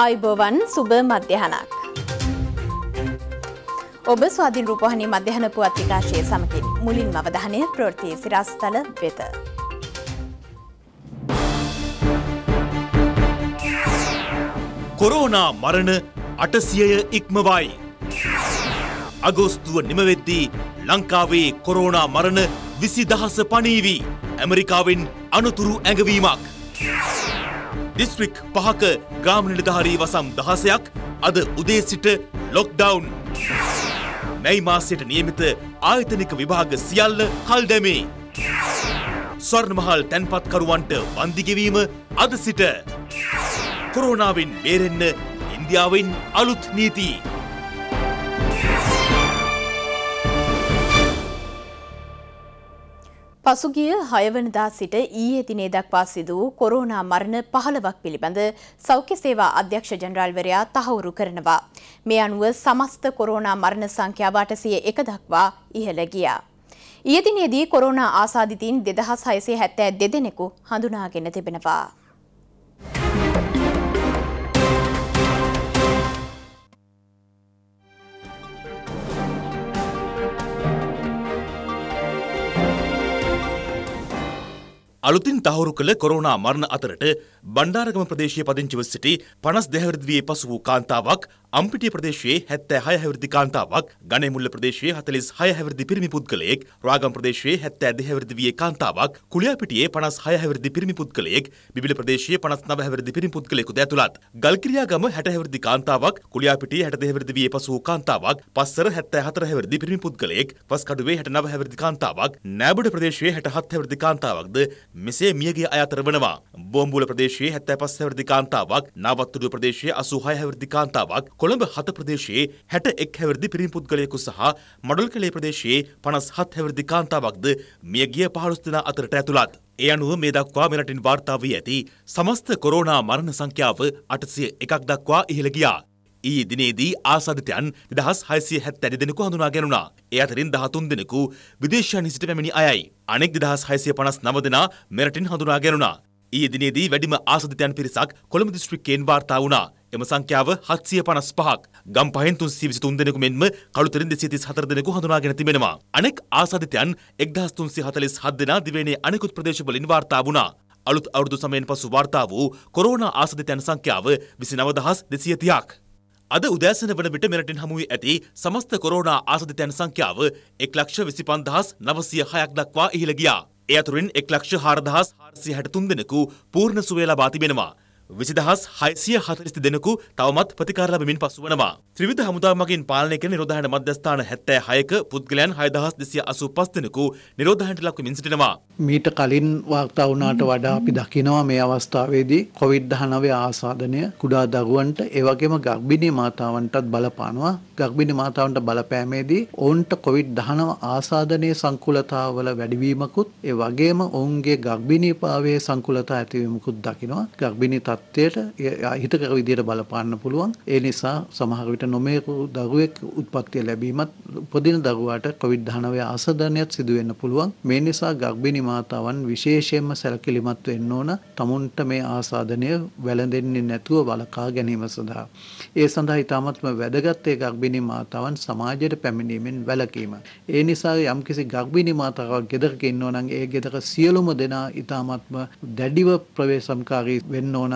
ආයිබෝවන් සුබ මධ්‍යහනක්. ඔබ ස්වාධීන් රූපහනි මධ්‍යහන පුවත් විකාශය සමකින් මුලින් මවධානය ප්‍රෘතිය සිරස්ථල වෙත. කොරෝනා මරණ අටසියය ඉක්මවයි. අගෝස්තුව නිමවෙද්දී ලංකාවේ කොරෝනා මරණ විසි දහස පනීවී ඇමරිකාවෙන් අනතුරු ඇඟවීමක්. දිස්ත්‍රික් පහක ග්‍රාම නිලධාරී වසම් දහසයක් අද උදේ සිට ලොක්ඩවුන්. මැයි මාසයට නියමිත ආයතනික විභාග සියල්ල කල් දැමේ. ස්වර්ණමහල් තැන්පත්කරුවන්ට වන්දිගෙවීම අද සිට. කොරෝනාවෙන් බේරෙන්න ඉන්දියාවෙන් අලුත් නීතිී. පසුගිය හයවනදා සිට ඊයේ දිනේ දක්වා සිදු වූ කොරෝනා මරණ 15ක් පිළිබඳ සෞඛ්‍ය සේවා අධ්‍යක්ෂ ජනරාල්වරයා තහවුරු කරනවා. මේ අනුව සමස්ත කොරෝනා මරණ සංඛ්‍යාව 801 දක්වා ඉහළ ගියා. ඊයේ දිනේදී කොරෝනා ආසාදිතයින් 2672 දෙනෙකු හඳුනාගෙන තිබෙනවා. අලුතින් තහවුරු කළ කොරෝනා මරණ අතරට බණ්ඩාරගම ප්‍රදේශයේ පදිංචිව සිටි පනස් දෙහැවිරිදිවියේ පසු වූ කාන්තාවක් අම්පිටිය ප්‍රදේශයේ හැත්තෑ හය හැවිරිදි කාන්තාවක් ගනේමුල්ල ප්‍රදේශයේ හතලිස් හය හැවිරිදි පිරිමි පුද්ගලයෙක් රාගම් ප්‍රදේශයේ හැත්තෑ දෙහැවිරිදිවියේ කාන්තාවක් කුලියාපිටියේ පනස් හය හැවිරිදි පිරිමි පුද්ගලයෙක් බිබිල ප්‍රදේශයේ පනස් නව හැවිරිදි පිරිමි පුද්ගලයෙකුද ඇතුළත් ගල්කිරියාගම හැට හැවිරිදි කාන්තාවක් කුලියාපිටියේ හැට දෙහැවිරිදිවියේ පසු වූ කාන්තාවක් පස්සර හැත්තෑ හතර හැවිරිදි පිරිමි පුද්ගලයෙක් පස්කඩුවේ හැට නව හැවිරිදි කාන්තාවක් නෑබඩ ප්‍රදේශයේ හැට හත් හැවිරිදි කාන්තාවක්ද මෙසේ මියගේ අය අතර වනවා. බෝම්බුල ප්‍රදේශයේ 75 හැවිරිදි කාන්තාවක්, නාවත්තුඩුව ප්‍රදේශයේ 86 හැවිරිදි කාන්තාවක්, කොළඹ හත ප්‍රදේශයේ 61 හැවිරිදි පිරිමි පුද්ගලයෙකු සහ මඩල්කලේ ප්‍රදේශයේ 57 හැවිරිදි කාන්තාවක්ද මියගිය 15 දෙනා අතරට ඇතුළත්. ඒ අනුව මේ දක්වා මෙරටින් වාර්තා වී ඇති සමස්ත කොරෝනා මරණ සංඛ්‍යාව 801ක් දක්වා ඉහළ ගියා. ඊයේ දිනේදී ආසාදිතයන් දෙදහස් හයසිය හැත්තැරි දෙනෙකු හඳුනා ගැනුණා. ඒ අතරින් දහතුන් දෙනෙකු විදේශයන් සිට පැමිණි අයයි. අනෙක් දෙදහස් හයසිය පනස් නව දෙනා මෙරටින් හඳුනා ගැනුණා. ඊයේ දිනේදී වැඩිම ආසාදිතයන් පිරිසක් කොළඹ දිස්ත්‍රික්කයෙන් වාර්තා වුණා. එම සංඛ්‍යාව 755ක්. ගම්පහෙන් 323 දෙනෙකු මෙන්ම කළුතරින් 234 දෙනෙකු හඳුනාගෙන තිබෙනවා. අනෙක් ආසාදිතයන් 1347 දෙනා දිවයිනේ අනෙකුත් ප්‍රදේශවලින් වාර්තා වුණා. අලුත් අවුරුදු සමයෙන් පසු වාර්තා වූ කොරෝනා ආසාදිතයන් සංඛ්‍යාව 29230ක්. අද උදෑසන වන විට මෙරටින් හමුවී ඇති සමස්ත කොරෝනා ආසධිතයන් සංඛ්‍යාව එක් ලක්ෂ විසි පන්දහස් නවසය හයක් දක්වා ඉහිළ ගියා. එයතුරින් එක් ලක්ෂ හාරදහස් හාරසිය හැට තුන්දෙනකු පූර්ණ සුවේ ලබා තිබෙනවා. විසිදහස් හයිසිය හතරිස්ති දෙනකු තවමත් ප්‍රතිකාර ලැබමින් පසු වනවා. ත්‍රිවිධ හමුදාමගින් පාලනය කෙන නිරෝධායන මධ්‍යස්ථාන හැත්තෑ හයක පුද්ගලයන් හයදහස් දෙසිය අසු පස් දෙනකු නිරෝධායනට ලක්වමින් සිටිනවා. මීට කලින් වාර්තා වුණාට වඩා අපි දකිනවා මේ අවස්ථාවේදී කොවිඩ් 19 ආසාදනය කුඩා දරුවන්ට ඒ වගේම ගර්භිණී මාතාවන්ටත් බලපානවා. ගර්භිණී මාතාවන්ට බලපෑමේදී ඔවුන්ට කොවිඩ් 19 ආසාදනයේ සංකූලතාවල වැඩිවීමකුත් ඒ වගේම ඔවුන්ගේ ගර්භිණීභාවයේ සංකූලතා ඇතිවීමකුත් දකිනවා. ගර්භිණී තත්ත්වයට හිතකර විදියට බලපාන්න පුළුවන්. ඒ නිසා සමහර විට නොමේරු දරුවෙක් උත්පත්තිය ලැබීමත් උපදින දරුවාට කොවිඩ්-19 ආසදනයක් සිදු වෙන්න පුළුවන්. මේ නිසා ගර්භිණී මාතාවන් විශේෂයෙන්ම සැලකිලිමත් වෙන්න ඕන. තමුන්ට මේ ආසාදනය වැළඳෙන්නේ නැතුව වළකා ගැනීම සඳහා. ඒ සඳහා ඉතාමත්ම වැදගත් ඒ ගර්භිණී මාතාවන් සමාජයට පැමිණීමෙන් වැළකීම. ඒ නිසා යම්කිසි ගර්භිණී මාතාවක් ගෙදරක ඉන්නෝ නම් ඒ ගෙදර සියලුම දෙනා ඉතාමත්ම දැඩිව ප්‍රවේශම්කාරී වෙන්න ඕන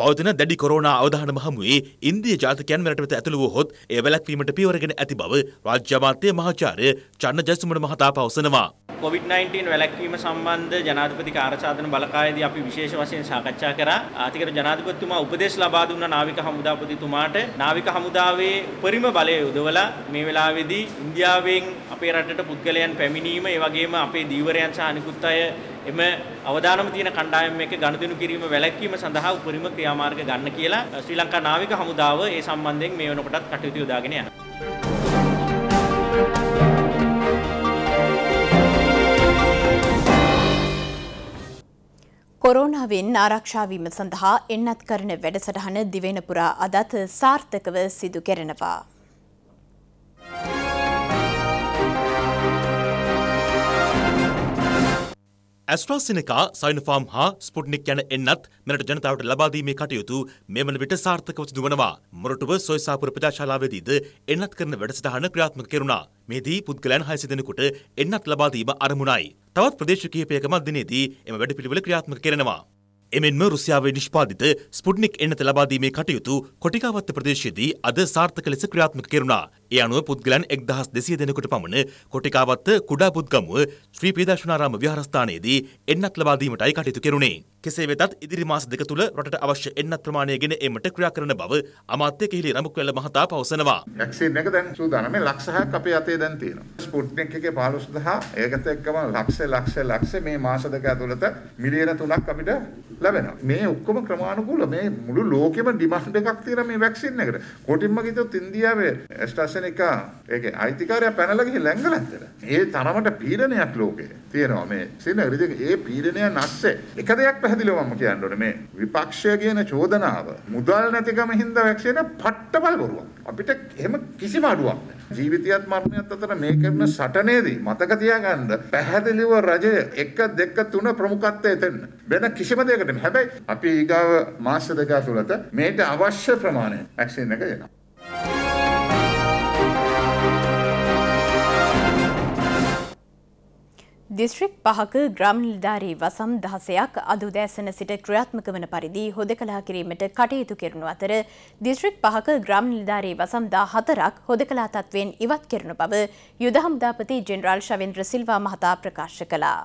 පවතින දැඩි කොරෝනා අවධානම හමුවේ ඉන්දිය ජාතිකයන් මෙරට වෙත ඇතුළු වූහොත් එය වැළැක්වීමට පියවරගෙන ඇති බව රාජ්‍ය අමාත්‍ය මහාචාර්ය චන්න ජයසුමන මහතා පවසනවා. COVID-19 වැළැක්වීම සම්බන්ධ ජනාධිපති කාර්යසාධන බලකායේදී අපි විශේෂ වශයෙන් සාකච්ඡා කරා. ආතිකර ජනාධිපතිතුමා උපදෙස් ලබා දුන්න නාවික හමුදාපතිතුමාට නාවික හමුදාවේ උපරිම බලය යොදවලා මේ වෙලාවේදී ඉන්දියාවෙන් අපේ රටට පුද්ගලයන් පැමිණීම ඒ වගේම අපේ දීවරයන් සහ අනිකුත් අය එම අවදානම තියෙන කණ්ඩායම් එක ගනුදෙනු කිරීම වැළැක්වීම සඳහා උපරිම ක්‍රියා ක්‍රියාමාර්ග ගන්න කියලා ශ්‍රී ලංකා නාවික හමුදාව ඒ සම්බන්ධයෙන් මේ වෙනකොටත් කටයුතු යොදාගෙන යනවා. කොරෝනාවෙන් ආරක්ෂාවීම සඳහා එන්නත් කරන වැඩසටහන දිවෙනපුරා අදත් සාර්ථකව සිදු කෙරෙනවා. ඇස්ට්‍රාසිනකා සයිනෆාම් හා ස්පුට්නික් යන එන්නත් මෙරට ජනතාවට ලබාදීමේ කටයුතු මෙවන විට සාර්ථකව සිදුවනවා. මොරටුව සොයිසාපුර ප්‍රජාශාලාවේදීද එන්නත් කරන වැඩසටහන ක්‍රියාත්මක කෙරුණා. මේදී පුද්ගලයන් 600 දෙනෙකුට එන්නත් ලබා දීම අරමුණයි. තවත් ප්‍රදේශ කිහිපයකම දිනේදී එම වැඩපිළිවෙල ක්‍රියාත්මක කරනවා. එමෙන්ම රුසියාවේ නිෂ්පාදිත ස්පුට්නික් එන්නත ලබාදීමේ කටයුතු කොටිකාවත්ත ප්‍රදේශයේදී අද සාර්ථක ලෙස ක්‍රියාත්මක කෙරුණා. ඒ අනුව පුද්ගලයන් එක්දහස් දෙසිය දෙනෙකුට පමණ කොටිකාවත්ත කුඩා පුද්ගමුව ශ්‍රී පේදර්ශනාරාම විහාරස්ථානයේදී එන්නත් ලබාදීමටයි කටයුතු කෙරුණේ. කෙසේ වෙතත් ඉදිරි මාස දෙක තුළ රටට අවශ්‍ය එන්නත් ප්‍රමාණය ගෙන ඒමට ක්‍රියා කරන බව අමාත්‍ය කිහිලි රමුක්වැල්ල මහතා පවසනවා. වැක්සින් එක දැන් සූදානම්. මේ ලක්ෂ 6ක් අපේ අතේ දැන් තියෙනවා. ස්පුට්නික් එකේ 15000 ඒකත් එක්කම ලක්ෂ ලක්ෂ ලක්ෂ මේ මාස දෙක ඇතුළත මිලියන 3ක් අපිට ලැබෙනවා. මේ ඔක්කොම ක්‍රමානුකූල මේ මුළු ලෝකෙම ඩිමාන්ඩ් එකක් තියෙන මේ වැක්සින් එකට. කොටින්ම කිව්වොත් ඉන්දියාවේ ඇස්ට්‍රසෙනිකා ඒකේ අයිතිකාරයා පැනලා ගිහින් ලැංගලන්තට. ඒ තරමට පීඩනයක් ලෝකේ තියෙනවා මේ සිනගරිද ඒ පීඩනය නැස්සේ. එක දෙයක් පැහැදිලිව මම කියන්න ඕනේ මේ විපක්ෂය කියන චෝදනාව මුදල් නැතිකම හින්දා වැක්සින පට්ටපල් බොරුවක්. අපිට එහෙම කිසිම අඩුවක් නැහැ. ජීවිතයත් මරණයත් අතර මේ කරන සටනේදී මතක තියාගන්න පැහැදිලිව රජය 1 2 3 ප්‍රමුඛත්වය දෙන්න. වෙන කිසිම දෙයකට හැබැයි අපි ඊගාව මාස දෙක තුලත මේට අවශ්‍ය ප්‍රමාණය වැක්සින් එක දෙනවා. දිස්ත්‍රික් පහක ග්‍රාම නිලධාරී වසම් දහසයක් අද උදෑසන සිට ක්‍රියාත්මක වන පරිදි හොදකලා කිරීමට කටයුතු කරනු අතර දිස්ත්‍රික් පහක ග්‍රාම නිලධාරී වසම් දා හතරක් හොදකලා තත්ත්වයෙන් ඉවත් කරනු බව යුද හමුදාපති ජෙනරාල් ශවේන්ද්‍ර සිල්වා මහතා ප්‍රකාශ කළා.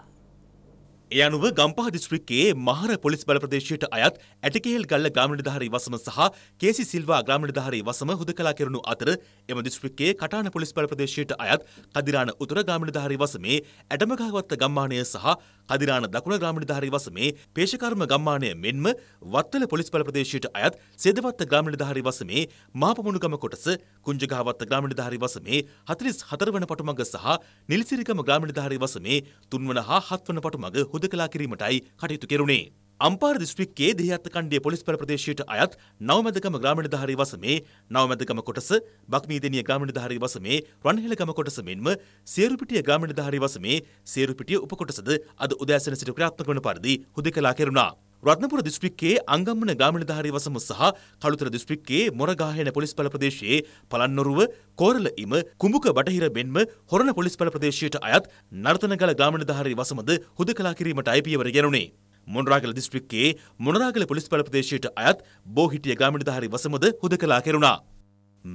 ඒ අනුව ගම්පහ දිස්ත්‍රික්කයේ මහර පොලිස් බල ප්‍රදේශයට අයත් ඇටකේල් ගල්ල ග්‍රාම නිලධාරී වසම සහ කේසි සිල්වා ග්‍රාම නිලධාරී වසම හුදකලා කෙරුණු අතර එම දිස්ත්‍රික්කයේ කටාන පොලිස් බල ප්‍රදේශයට අයත් කදිරාන උතුර ග්‍රාම නිලධාරී වසමේ ඇටමගහවත්ත ගම්මානය සහ කදිරාන දකුණ ග්‍රාම නිලධාරී වසමේ පේෂකර්ම ගම්මානය මෙන්ම වත්තල පොලිස් බල ප්‍රදේශයට අයත් සේදවත්ත ග්‍රාම නිලධාරී වසමේ මාපමුණුගම කොටස කුංජගහවත්ත ග්‍රාම නිලධාරී වසමේ 44 වන පටුමඟ සහ නිලිසිරිගම ග්‍රාම නිලධාරී වසමේ 3 වන හා 7 වන පටුමඟ හුදකලා කිරීමටයි කටයුතු කෙරුණේ. අම්පාර දිස්ත්‍රික්කයේ දෙහිඅත්ත කණ්ඩිය පොලිස් පෙර ප්‍රදේශයට අයත් නවමැදගම ග්‍රාම නිලධාරී වසමේ නවමැදගම කොටස, බක්මීදෙණිය ග්‍රාම නිලධාරී වසමේ, රන්හිලගම කොටස මෙන්ම සේරුපිටිය ග්‍රාම නිලධාරී වසමේ සේරුපිටිය උපකොටසද අද උදෑසන සිට ක්‍රියාත්මක වන පරිදි හුදකලා කෙරුණා. රත්නපුර දිස්ත්‍රික්කයේ අංගම්මන ගාමිණධාරී වසම සහ කළුතර දිස්ත්‍රික්කයේ මොරගාහේන පොලිස්පල ප්‍රදේශයේ පලන්නොරුව, කෝරළ ඉම, කුඹුක බටහිර මෙන්ම හොරණ පොලිස්පල ප්‍රදේශයට අයත් නර්තනගල ගාමිණධාරී වසමද හුදකලා කිරීමටයි පියවර ගැනුණේ. මොනරාගල දිස්ත්‍රික්කයේ මොනරාගල පොලිස්පල ප්‍රදේශයට අයත් බෝහිටිය ගාමිණධාරී වසමද හුදකලා කෙරුණා.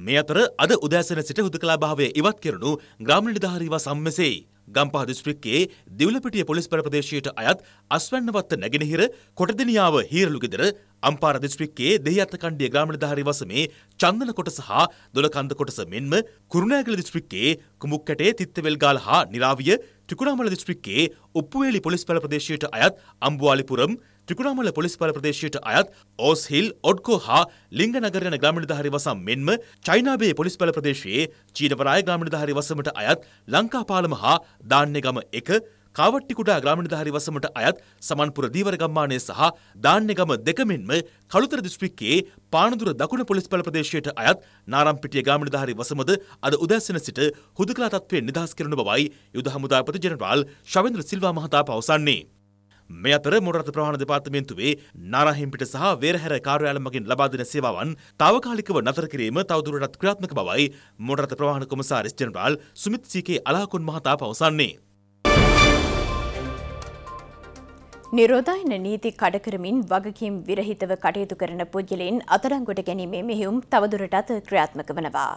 මේ අතර අද උදෑසන සිට හුදකලා භාවය ඉවත් කරනු ග්‍රාම නිලධාරීවා සම්මසෙයි. ගම්පහ දිස්ත්‍රික්කයේ දිවුලපිටිය පොලිස් පෙර ප්‍රදේශයට අයත් අස්වැන්නවත්ත නැගෙනහිර කොටදිනියාව හීරලු ගෙදර අම්පාර දිස්ත්‍රික්කයේ දෙහිඅත්ත කණ්ඩිය ග්‍රාම නිලධාරී වසමේ චන්දන කොටස හා දොළකන්ද කොටස මෙන්ම කුරුණෑගල දිස්ත්‍රික්කයේ කුමුක්කැටේ තිත්තවැල්ගාල හා නිරාවිය ත්‍රිකුණාමල දිස්ත්‍රික්කයේ උප්පුවේලි පොලිස් පෙර ප්‍රදේශයට අයත් අම්බුවාලිපුරම් ත්‍රිකුණාමල පොලිස්පාල ප්‍රදේශයට අයත් ඕස් හිල් ඔඩ්කෝ හා ලිංගනගර යන ග්‍රාමීණධාරී වසම් මෙන්ම චයිනාබේ පොලිස්පාල ප්‍රදේශයේ චීනවරාය ග්‍රාමීණධාරී වසමට අයත් ලංකාපාලම හා දාන්නේගම 1 කාවට්ටිකුඩා ග්‍රාමීණධාරී වසමට අයත් සමන්පුර දීවර ගම්මානය සහ දාන්නේගම දෙක මෙන්ම කළුතර දිස්ත්‍රික්කයේ පානදුර දකුණ පොලිස්පාල ප්‍රදේශයට අයත් නාරම්පිටිය ගාමීණධාරී වසමද අද උදෑසන සිට හුදකලා තත්ත්වයෙන් නිදහස් කරන බවයි යුද හමුදාපති ජෙනරාල් ශවේන්ද්‍ර සිල්වා මහතා පවසන්නේ. මේ අතර මුරට ප්‍රවාහන දෙපාර්තමේන්තුවේ නරහිම්පිට සහ වේරහැර කාර්යාල මගින් ලබා දෙන සේවාවන් తాවකාලිකව නතර කිරීම තවදුරටත් ක්‍රියාත්මක බවයි මුරට ප්‍රවාහන කොමසාරිස් ජෙනරාල් සුමිත් සීකේ අලහකුන් මහතා පවසන්නේ. නිරෝධායන නීති කඩකරමින් වගකීම් විරහිතව කටයුතු කරන පුද්ගලයන් අතරංගොට ගැනීමේ මෙහිුම් තවදුරටත් ක්‍රියාත්මක වනවා.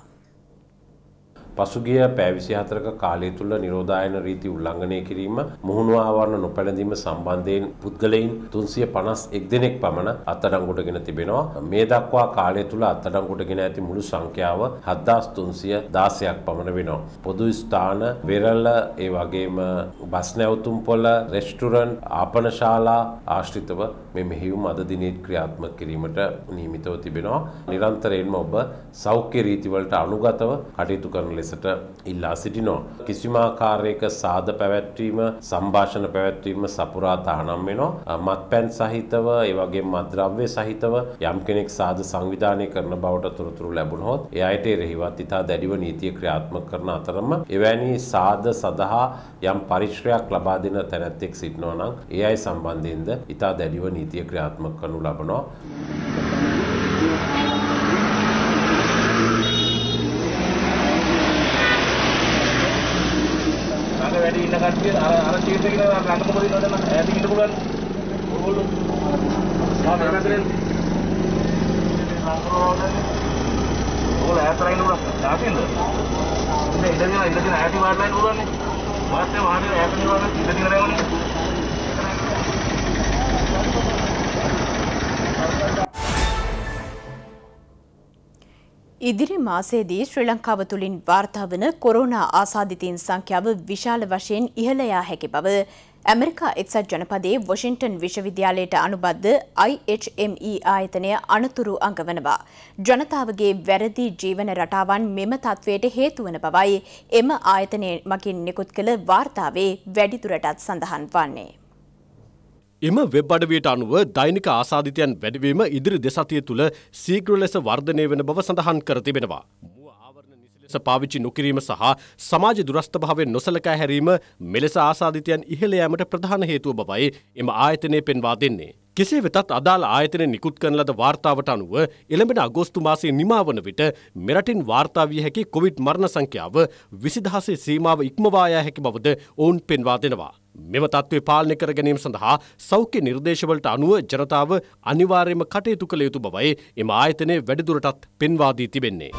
පසුගිය පැය 24ක කාලය තුල නිරෝධායන රීති උල්ලංඝනය කිරීම, මුහුණු ආවරණ නොපැළඳීම සම්බන්ධයෙන් පුද්ගලයින් 351 දෙනෙක් පමණ අත්අඩංගුවටගෙන තිබෙනවා. මේ දක්වා කාලය තුල අත්අඩංගුවටගෙන ඇති මුළු සංඛ්‍යාව 7316ක් පමණ වෙනවා. පොදු ස්ථාන, වෙරළ, ඒ වගේම බස් නැවතුම්පොළ, රෙස්ටුරන්ට්, ආපනශාලා ආශ්‍රිතව මේ මෙහිවුම් අද දිනේත් ක්‍රියාත්මක කිරීමට නියමිතව තිබෙනවා. නිරන්තරයෙන්ම ඔබ සෞඛ්‍ය රීතිවලට අනුගතව කටයුතු කරන ලෙසට ඉල්ලා සිටිනවා. කිසිම ආකාරයක සාද පැවැත්වීම, සම්භාෂණ පැවැත්වීම සපුරා තහනම් වෙනවා. මත්පැන් සහිතව, ඒ වගේම මත්ද්‍රව්‍ය සහිතව යම් කෙනෙක් සාද සංවිධානය කරන බවට තොරතුරු ලැබුණහොත් ඒ අයට එරෙහිවත් ඉතා දැඩිව නීතිය ක්‍රියාත්මක කරන අතරම එවැනි සාද සඳහා යම් පරිශ්‍රයක් ලබා දෙන තැනැත්තෙක් සිටිනවා නම් ඒ අය සම්බන්ධයෙන්ද ඉතා දැඩිව නීති නීතිය ක්‍රියාත්මක කරනු ලබනවා. ඉදිරි මාසේදී ශ්‍රී ලංකාව තුළින් වාර්තාාවන කොරෝනා ආසාධිතීන් සංඛ්‍යාව විශාල වශයෙන් ඉහළයා හැකි බව ඇමරිකා එක්සත් ජනපදේ වොෂින්ටන් විශ්වවිද්‍යාලයට අනුබද්ධ IHME ආයතනය අනතුරු අඟවනවා. ජනතාවගේ වැරදි ජීවන රටාවන් මෙම තත්ත්වයට හේතුවන බවයි එම ආයතනය මකින් නිකුත් කළ වාර්තාවේ වැඩිතුරටත් සඳහන් වන්නේ. එම වෙබ් අඩවියට අනුව දෛනික ආසාධිතයන් වැඩිවීම ඉදිරි දෙසතිය තුළ සීග්‍ර ලෙස වර්ධනය වෙන බව සඳහන් කර තිබෙනවා. ලෙස පාවිච්චි නොකිරීම සහ සමාජ දුරස්ථභාවෙන් නොසලකා හැරීම මෙලෙස ආසාධිතයන් ඉහළ යාමට ප්‍රධාන හේතුව බවයි එම ආයතනය පෙන්වා දෙන්නේ. කෙසේ වෙතත් අදාළ ආයතනය නිකුත් කරන ලද වාර්තාවට අනුව එළඹෙන අගෝස්තු මාසයේ නිමාවන විට මෙරටින් වාර්තා විය හැකි කොවිඩ් මරණ සංඛ්‍යාව 20000සේ සීමාව ඉක්මවා යා හැකි බවද ඔවුන් පෙන්වා දෙනවා. මෙම තත්ත්වය පාලනය කර ගැනීම සඳහා සෞඛ්‍ය නිර්දේශවලට අනුව ජනතාව අනිවාර්යයෙන්ම කටයුතු කළ යුතු බවයි එම ආයතනය වැඩිදුරටත් පෙන්වා දී තිබෙන්නේ.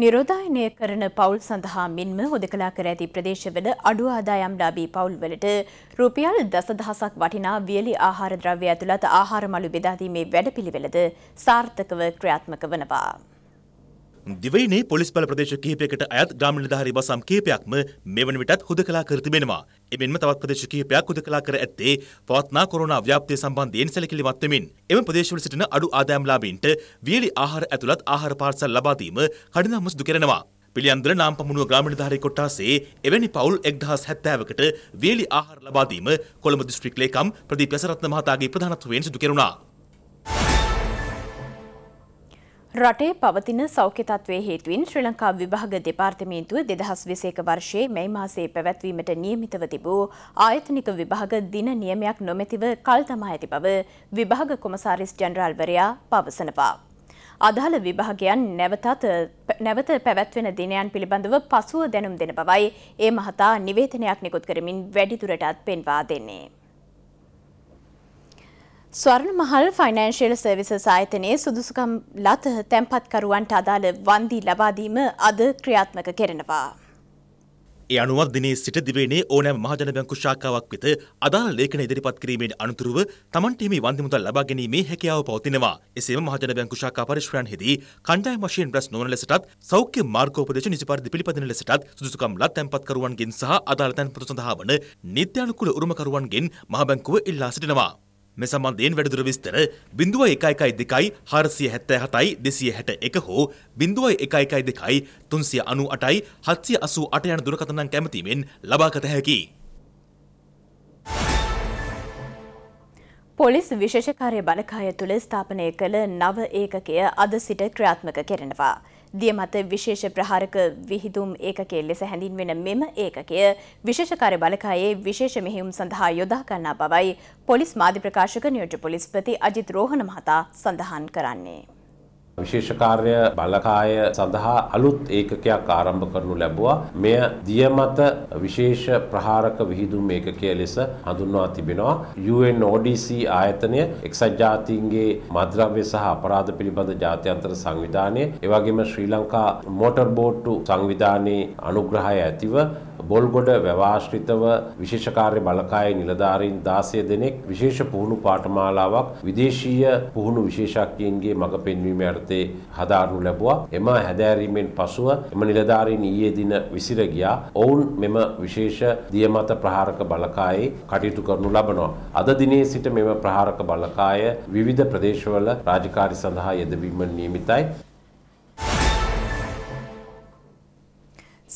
නිරෝධායනය කරන පවුල් සඳහා මෙන්ම හුදකලා කර ඇති ප්‍රදේශවල අඩු ආදායම් ලාභී පවුල්වලට රුපියල් දසදහසක් වටිනා වියලි ආහාර ද්‍රව්‍ය ඇතුළත් ආහාර මළු බෙදා දීමේ වැඩපිළිවෙලද සාර්ථකව ක්‍රියාත්මක වනවා. දිවයිනේ පොලිස් බල ප්‍රදේශ කිහිපයකට අයත් ග්‍රාමීණ නිලධාරී බසම් කිහිපයක්ම මෙවන විටත් හුදකලා කර තිබෙනවා. එමෙන්ම තවත් ප්‍රදේශ කිහිපයක් හුදකලා කර ඇත්තේ පවත්නා කොරෝනා ව්‍යාප්තිය සම්බන්ධයෙන් සැලකිලිමත් වෙමින් එම ප්‍රදේශවල සිටින අඩු ආදායම්ලාභීන්ට වියලි ආහාර ඇතුළත් ආහාර පාර්සල් ලබා දීම කඩිනම් සිදු කරනවා. පිළියන්දර නාම්පමුණුව ග්‍රාමීණ නිලධාරී කොට්ටාසේ එවැනි පවුල් 1070කට වියලි ආහාර ලබා දීම කොළඹ දිස්ත්‍රික් ලේකම් ප්‍රදීප් යසරත්න මහතාගේ ප්‍රධානත්වයෙන් සිදු කෙරුණා. රටේ පවතින සෞඛ්‍ය තත්ත්වයේ හේතුවෙන් ශ්‍රී ලංකා විභාග දෙපාර්තමේන්තුව 2021 වර්ෂයේ මැයි මාසයේ පැවැත්වීමට නියමිතව තිබූ ආයතනික විභාග දින නියමයක් නොමැතිව කල් තමා ඇති බව විභාග කොමසාරිස් ජනරාල්වරයා පවසනවා. අදාළ විභාගයන් නැවතත් නැවත පැවැත්වෙන දිනයන් පිළිබඳව පසුව දැනුම් දෙන බවයි ඒ මහතා නිවේදනයක් නිකුත් කරමින් වැඩිදුරටත් පෙන්වා දෙන්නේ. ස්වර්ණමහල් ෆයිනන්ශියල් සර්විසස් ආයතනයේ සුදුසුකම් ලත තැන්පත්කරුවන්ට අදාළ වන්දී ලබාදීම අද ක්‍රියාත්මක කෙරෙනවා. ඒ අනුව දිනේ සිට දිවයිනේ ඕනෑම මහජන බැංකු ශාඛාවක් වෙත අදාළ ලේඛන ඉදිරිපත් කිරීමෙන් අනතුරුව තමන්ට හිමි වන්දි මුදල් ලබා ගැනීමේ හැකියාව පවතිනවා. එසේම මහජන බැංකු ශාඛා පරිශ්‍රයන්හිදී කණ්ඩායම් වශයෙන් රැස් නොවන ලෙසටත් සෞඛ්‍ය මාර්ගෝපදේශ නිසි පරිදි පිළිපදින ලෙසටත් සුදුසුකම් ලත් තැන්පත්කරුවන්ගෙන් සහ අදාළ තැන්පතු සඳහා වන නිත්‍යානුකූල උරුමකරුවන්ගෙන් මහ බැංකුව ඉල්ලා සිටිනවා. මෙ සම්බන්ධයෙන් වැඩදුර විස්තර බිඳුව එකයිකයි දෙකයි හරසිය හැත්තෑ හතයි දෙසිය හැට එක හෝ බිඳුවයි එකයිකයි දෙකයි තුන්සිය අනු අටයි හත්සිය අසූ අට යන දුරකතනම් කැමතිීමෙන් ලබාගත හැකි. පොලිස් විශෂකාරය බලකාය තුළ ස්ථාපනය කළ නව ඒකකය අද සිට ක්‍රියාත්මක කෙරෙනවා. දියමත විශේෂ ප්‍රහාරක විහිදුම් ඒකකයේ ලෙස හැඳින්වෙන මෙම ඒකකය විශේෂ කාර්ය බළකායේ විශේෂ මෙහෙයුම් සඳහා යොදා ගන්නා බවයි පොලිස් මාධ්‍ය ප්‍රකාශක නියෝජ්‍ය පොලිස්පති අජිත් රෝහණ මහතා සඳහන් කරන්නේ. විශේෂ කාර්ය බලකාය සඳහා අලුත් ඒකකයක් ආරම්භ කරනු ලැබුවා. මෙය දියමත විශේෂ ප්‍රහාරක විහිදුම් ඒකකය ලෙස හඳුන්වා තිබෙනවා. UNODC ආයතනය එක්සත් ජාතීන්ගේ මද්‍රව්‍ය සහ අපරාධ පිළිබඳ ජාත්‍යන්තර සංවිධානය, එවැගේම ශ්‍රී ලංකා මෝටර් බෝට්ටු සංවිධානයේ අනුග්‍රහය ඇතිව බොල්ගොඩ වැවාශ්‍රිතව විශේෂකාර්ය බලකාය නිලධාරීන් දාසය දෙනෙක් විශේෂ පුහුණු පාටමාලාවක් විදේශීය පුහුණු විශේෂක්කයන්ගේ මඟ පෙන්වීම යටතේ හදාරනු ලැබවා එම හැදෑරීමෙන් පසුව එම නිලධාරීන් ඊයේ දින විසිර ගියා ඔවුන් මෙම විශේෂ දියමත ප්‍රහාරක බලකායේ කටයුතු කරනු ලබනවා අද දිනේ සිට මෙම ප්‍රහාරක බලකාය විවිධ ප්‍රදේශවල රාජකාරි සඳහා යෙදවීම නියමිතයි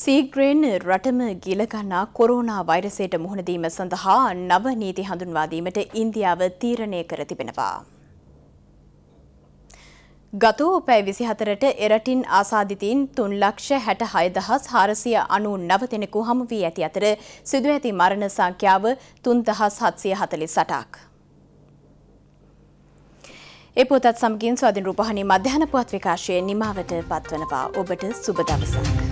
සීග්‍රයෙන් රටම ගිලගන්නා කොරෝනා වෛරසයට මුහුණදීම සඳහා නව නීති හඳුන්වාදීමට ඉන්දියාව තීරණය කර තිබෙනවා. ගතෝ පැයි විසිහතරට එරටින් ආසාධිතීන් තුන් ලක්ෂ හැට හයදහස් හාරසිය අනු නවතෙනෙකු හමු වී ඇති අතර සිදු ඇති මරණ සංඛ්‍යාව තුන්දහස් හත්සිය හතලි සටක්. එපොතත් සම්ගින් ස්වාධින් රූපහනි මධ්‍යහන පුවත් විකාශය නිමාවට පත්වනවා ඔබට සුබ දවසක්.